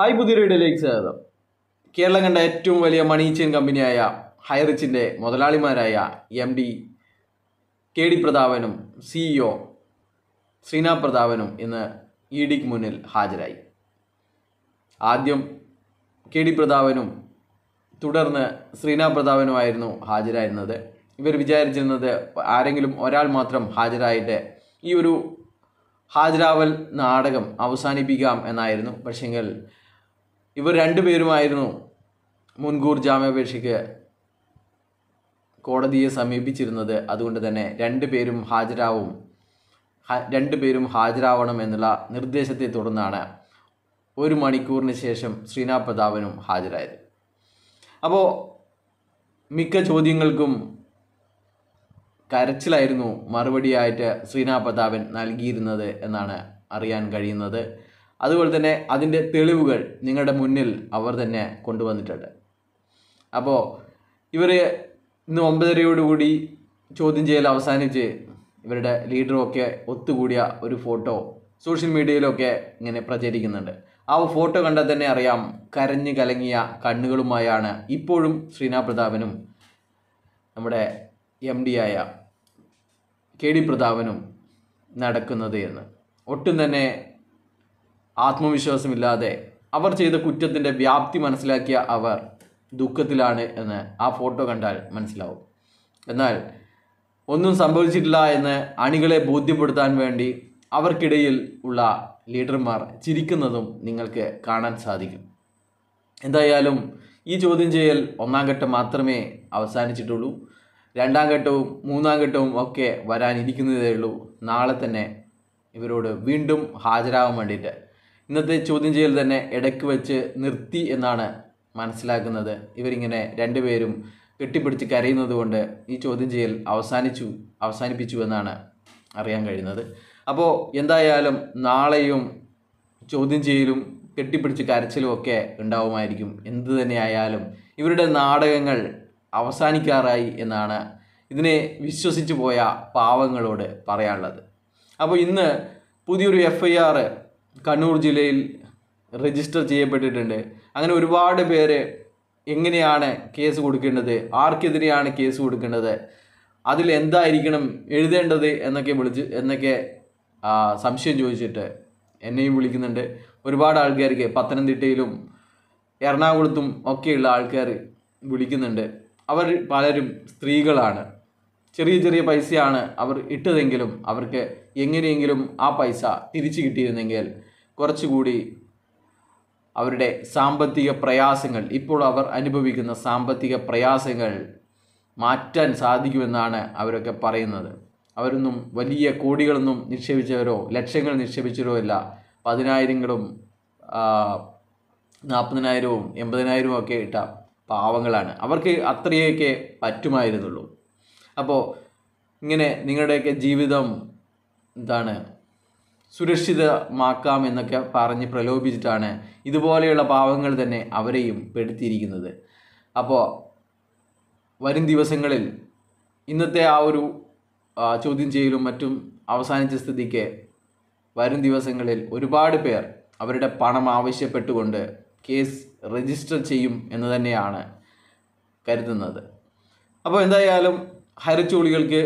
high പുതിയ വീഡിയോയിലേക്ക് സ്വാഗതം കേരളം കണ്ട ഏറ്റവും വലിയ മണി ചെയിൻ കമ്പനിയായ ഹൈറിച്ചിൻ്റെ മുതലാളിമാരായ എം ഡി കെ ഡി പ്രതാപനും സിഇഒ e ശ്രീനാ പ്രതാപനും ഇന്ന് ഇ e ഡിക്ക് മുന്നിൽ ഹാജരായി ആദ്യം കെ ഡി പ്രതാപനും തുടർന്ന് ശ്രീനാ പ്രതാപനുമായിരുന്നു ഹാജരായിരുന്നത് ഇവർ വിചാരിച്ചിരുന്നത് ആരെങ്കിലും ഒരാൾ മാത്രം ഹാജരായിട്ട് ഈ ഒരു ഹാജരാവൽ നാടകം അവസാനിപ്പിക്കാം എന്നായിരുന്നു പക്ഷേങ്കിൽ ഇവർ രണ്ടുപേരുമായിരുന്നു മുൻകൂർ ജാമ്യാപേക്ഷയ്ക്ക് കോടതിയെ സമീപിച്ചിരുന്നത് അതുകൊണ്ട് തന്നെ രണ്ടുപേരും ഹാജരാവും രണ്ടുപേരും ഹാജരാവണം എന്നുള്ള നിർദ്ദേശത്തെ തുടർന്നാണ് ഒരു മണിക്കൂറിന് ശേഷം ശ്രീനാഥ് പ്രതാപനും ഹാജരായത് അപ്പോൾ മിക്ക ചോദ്യങ്ങൾക്കും കരച്ചിലായിരുന്നു മറുപടിയായിട്ട് ശ്രീനാഥ് പ്രതാപൻ നൽകിയിരുന്നത് എന്നാണ് അറിയാൻ കഴിയുന്നത് അതുപോലെ തന്നെ അതിൻ്റെ തെളിവുകൾ നിങ്ങളുടെ മുന്നിൽ അവർ തന്നെ കൊണ്ടുവന്നിട്ടുണ്ട് അപ്പോൾ ഇവർ ഇന്ന് ഒമ്പതരയോടുകൂടി ചോദ്യം ചെയ്യൽ അവസാനിച്ച് ഇവരുടെ ലീഡറുമൊക്കെ ഒത്തുകൂടിയ ഒരു ഫോട്ടോ സോഷ്യൽ മീഡിയയിലൊക്കെ ഇങ്ങനെ പ്രചരിക്കുന്നുണ്ട് ആ ഫോട്ടോ കണ്ടാൽ തന്നെ അറിയാം കരഞ്ഞു കലങ്ങിയ കണ്ണുകളുമായാണ് ഇപ്പോഴും ശ്രീനാ പ്രതാപനും നമ്മുടെ എം ഡി ആയ കെ ഡി പ്രതാപനും നടക്കുന്നത് എന്ന് ഒട്ടും തന്നെ ആത്മവിശ്വാസമില്ലാതെ അവർ ചെയ്ത കുറ്റത്തിൻ്റെ വ്യാപ്തി മനസ്സിലാക്കിയ അവർ ദുഃഖത്തിലാണ് എന്ന് ആ ഫോട്ടോ കണ്ടാൽ മനസ്സിലാവും എന്നാൽ ഒന്നും സംഭവിച്ചിട്ടില്ല എന്ന് അണികളെ ബോധ്യപ്പെടുത്താൻ വേണ്ടി അവർക്കിടയിൽ ഉള്ള ലീഡർമാർ ചിരിക്കുന്നതും നിങ്ങൾക്ക് കാണാൻ സാധിക്കും എന്തായാലും ഈ ചോദ്യം ചെയ്യൽ ഒന്നാം ഘട്ടം മാത്രമേ അവസാനിച്ചിട്ടുള്ളൂ രണ്ടാം ഘട്ടവും മൂന്നാം ഘട്ടവും ഒക്കെ വരാനിരിക്കുന്നതേ ഉള്ളൂ നാളെ തന്നെ ഇവരോട് വീണ്ടും ഹാജരാകാൻ വേണ്ടിയിട്ട് ഇന്നത്തെ ചോദ്യം ചെയ്യൽ തന്നെ ഇടയ്ക്ക് വെച്ച് നിർത്തി എന്നാണ് മനസ്സിലാക്കുന്നത് ഇവരിങ്ങനെ രണ്ടുപേരും കെട്ടിപ്പിടിച്ച് കരയുന്നത് കൊണ്ട് ഈ ചോദ്യം ചെയ്യൽ അവസാനിച്ചു അവസാനിപ്പിച്ചു എന്നാണ് അറിയാൻ കഴിയുന്നത് അപ്പോൾ എന്തായാലും നാളെയും ചോദ്യം ചെയ്യലും കെട്ടിപ്പിടിച്ച് കരച്ചിലും ഒക്കെ ഉണ്ടാവുമായിരിക്കും എന്ത് തന്നെയായാലും ഇവരുടെ നാടകങ്ങൾ അവസാനിക്കാറായി എന്നാണ് ഇതിനെ വിശ്വസിച്ചു പോയ പാവങ്ങളോട് പറയാനുള്ളത് അപ്പോൾ ഇന്ന് പുതിയൊരു എഫ് ഐ കണ്ണൂർ ജില്ലയിൽ രജിസ്റ്റർ ചെയ്യപ്പെട്ടിട്ടുണ്ട് അങ്ങനെ ഒരുപാട് പേര് എങ്ങനെയാണ് കേസ് കൊടുക്കേണ്ടത് ആർക്കെതിരെയാണ് കേസ് കൊടുക്കേണ്ടത് അതിൽ എന്തായിരിക്കണം എഴുതേണ്ടത് എന്നൊക്കെ വിളിച്ച് എന്നൊക്കെ സംശയം ചോദിച്ചിട്ട് എന്നെയും വിളിക്കുന്നുണ്ട് ഒരുപാട് ആൾക്കാർക്ക് പത്തനംതിട്ടയിലും എറണാകുളത്തും ഒക്കെയുള്ള ആൾക്കാർ വിളിക്കുന്നുണ്ട് അവർ പലരും സ്ത്രീകളാണ് ചെറിയ ചെറിയ പൈസയാണ് അവർ ഇട്ടതെങ്കിലും അവർക്ക് എങ്ങനെയെങ്കിലും ആ പൈസ തിരിച്ചു കിട്ടിയിരുന്നെങ്കിൽ കുറച്ചുകൂടി അവരുടെ സാമ്പത്തിക പ്രയാസങ്ങൾ ഇപ്പോൾ അവർ അനുഭവിക്കുന്ന സാമ്പത്തിക പ്രയാസങ്ങൾ മാറ്റാൻ സാധിക്കുമെന്നാണ് അവരൊക്കെ പറയുന്നത് അവരൊന്നും വലിയ കോടികളൊന്നും നിക്ഷേപിച്ചവരോ ലക്ഷങ്ങൾ നിക്ഷേപിച്ചവരോ അല്ല പതിനായിരങ്ങളും നാൽപ്പതിനായിരവും എൺപതിനായിരവും ഒക്കെ ഇട്ട പാവങ്ങളാണ് അവർക്ക് അത്രയൊക്കെ പറ്റുമായിരുന്നുള്ളൂ അപ്പോൾ ഇങ്ങനെ നിങ്ങളുടെയൊക്കെ ജീവിതം എന്താണ് സുരക്ഷിതമാക്കാം എന്നൊക്കെ പറഞ്ഞ് പ്രലോഭിച്ചിട്ടാണ് ഇതുപോലെയുള്ള പാവങ്ങൾ തന്നെ അവരെയും പെടുത്തിയിരിക്കുന്നത് അപ്പോൾ വരും ദിവസങ്ങളിൽ ഇന്നത്തെ ആ ഒരു ചോദ്യം ചെയ്യലും മറ്റും അവസാനിച്ച സ്ഥിതിക്ക് വരും ദിവസങ്ങളിൽ ഒരുപാട് പേർ അവരുടെ പണം ആവശ്യപ്പെട്ടുകൊണ്ട് കേസ് രജിസ്റ്റർ ചെയ്യും എന്ന് തന്നെയാണ് കരുതുന്നത് അപ്പോൾ എന്തായാലും ഹരച്ചോളികൾക്ക്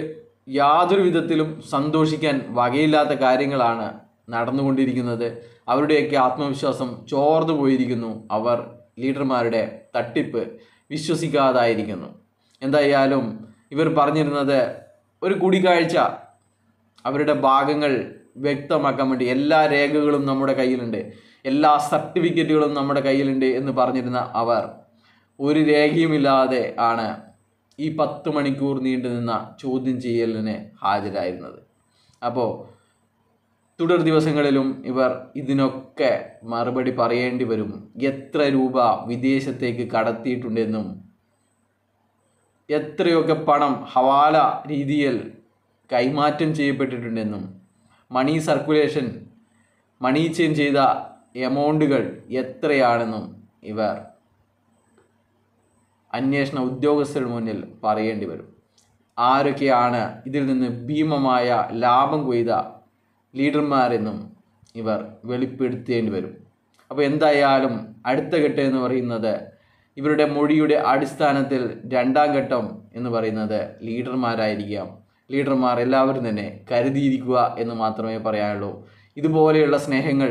യാതൊരു വിധത്തിലും സന്തോഷിക്കാൻ വകയില്ലാത്ത കാര്യങ്ങളാണ് നടന്നുകൊണ്ടിരിക്കുന്നത് അവരുടെയൊക്കെ ആത്മവിശ്വാസം ചോർന്നു പോയിരിക്കുന്നു അവർ ലീഡർമാരുടെ തട്ടിപ്പ് വിശ്വസിക്കാതായിരിക്കുന്നു എന്തായാലും ഇവർ പറഞ്ഞിരുന്നത് ഒരു കൂടിക്കാഴ്ച അവരുടെ ഭാഗങ്ങൾ വ്യക്തമാക്കാൻ വേണ്ടി എല്ലാ രേഖകളും നമ്മുടെ കയ്യിലുണ്ട് എല്ലാ സർട്ടിഫിക്കറ്റുകളും നമ്മുടെ കയ്യിലുണ്ട് എന്ന് പറഞ്ഞിരുന്ന അവർ ഒരു രേഖയുമില്ലാതെ ആണ് ഈ പത്ത് മണിക്കൂർ നീണ്ടു നിന്ന ചോദ്യം ചെയ്യലിന് ഹാജരായിരുന്നത് അപ്പോൾ തുടർ ദിവസങ്ങളിലും ഇവർ ഇതിനൊക്കെ മറുപടി പറയേണ്ടി വരും എത്ര രൂപ വിദേശത്തേക്ക് കടത്തിയിട്ടുണ്ടെന്നും എത്രയൊക്കെ പണം ഹവാല രീതിയിൽ കൈമാറ്റം ചെയ്യപ്പെട്ടിട്ടുണ്ടെന്നും മണി സർക്കുലേഷൻ മണി ചേഞ്ച് ചെയ്ത എമൗണ്ടുകൾ എത്രയാണെന്നും ഇവർ അന്വേഷണ ഉദ്യോഗസ്ഥരുടെ മുന്നിൽ പറയേണ്ടി വരും ആരൊക്കെയാണ് ഇതിൽ നിന്ന് ഭീമമായ ലാഭം കൊയ്ത ലീഡർമാരെന്നും ഇവർ വെളിപ്പെടുത്തേണ്ടി വരും അപ്പോൾ എന്തായാലും അടുത്ത ഘട്ടം എന്ന് പറയുന്നത് ഇവരുടെ മൊഴിയുടെ അടിസ്ഥാനത്തിൽ രണ്ടാം ഘട്ടം എന്ന് പറയുന്നത് ലീഡർമാരായിരിക്കാം ലീഡർമാർ എല്ലാവരും തന്നെ കരുതിയിരിക്കുക എന്ന് മാത്രമേ പറയാനുള്ളൂ ഇതുപോലെയുള്ള സ്നേഹങ്ങൾ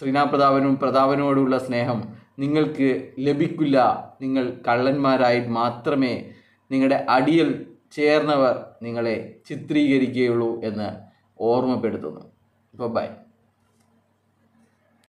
ശ്രീനാ പ്രതാപനും പ്രതാപനോടുള്ള സ്നേഹം നിങ്ങൾക്ക് ലഭിക്കില്ല നിങ്ങൾ കള്ളന്മാരായി മാത്രമേ നിങ്ങളുടെ അടിയിൽ ചേർന്നവർ നിങ്ങളെ ചിത്രീകരിക്കുകയുള്ളൂ എന്ന് ഓർമ്മപ്പെടുത്തുന്നു ഇപ്പോൾ ബൈ